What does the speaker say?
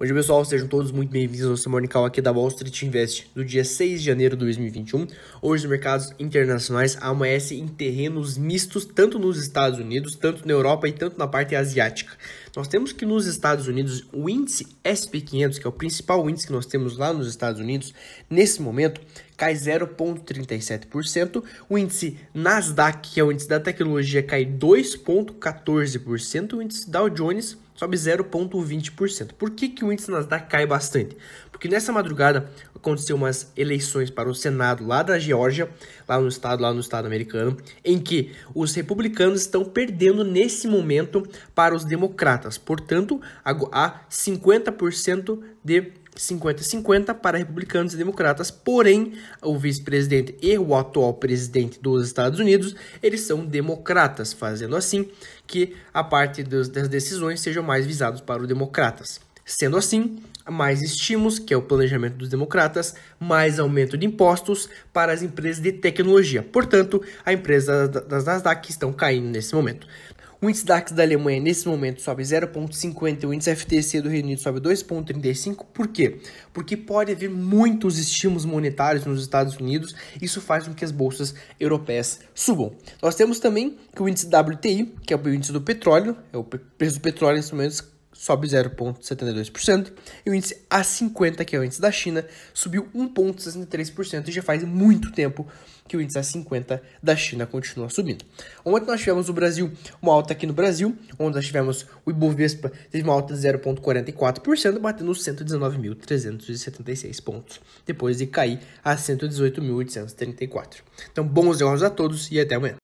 Bom dia, pessoal. Sejam todos muito bem-vindos ao seu Morning Call aqui da Wall Street Invest do dia 6 de janeiro de 2021. Hoje, os mercados internacionais amanhecem em terrenos mistos, tanto nos Estados Unidos, tanto na Europa e tanto na parte asiática. Nós temos que nos Estados Unidos, o índice SP500, que é o principal índice que nós temos lá nos Estados Unidos, nesse momento, cai 0,37%. O índice Nasdaq, que é o índice da tecnologia, cai 2,14%. O índice Dow Jones sobe 0,20%. Por que, que o índice Nasdaq cai bastante? Porque nessa madrugada aconteceu umas eleições para o Senado lá da Geórgia, lá no estado, lá no estado americano, em que os republicanos estão perdendo nesse momento para os democratas. Portanto, há 50% de 50-50 para republicanos e democratas, porém, o vice-presidente e o atual presidente dos Estados Unidos, eles são democratas, fazendo assim que a parte dos, das decisões sejam mais visados para os democratas. Sendo assim, mais estímulos, que é o planejamento dos democratas, mais aumento de impostos para as empresas de tecnologia. Portanto, as empresas das Nasdaq estão caindo nesse momento. O índice DAX da Alemanha nesse momento sobe 0,50, o índice FTC do Reino Unido sobe 2,35. Por quê? Porque pode haver muitos estímulos monetários nos Estados Unidos, isso faz com que as bolsas europeias subam. Nós temos também que o índice WTI, que é o índice do petróleo, é o preço do petróleo nesse momento sobe 0,72%, e o índice A50, que é o índice da China, subiu 1,63% e já faz muito tempo que o índice A50 da China continua subindo. Ontem nós tivemos o Brasil, uma alta aqui no Brasil, onde nós tivemos o Ibovespa teve uma alta de 0,44%, batendo 119.376 pontos, depois de cair a 118.834. Então, bons negócios a todos e até amanhã.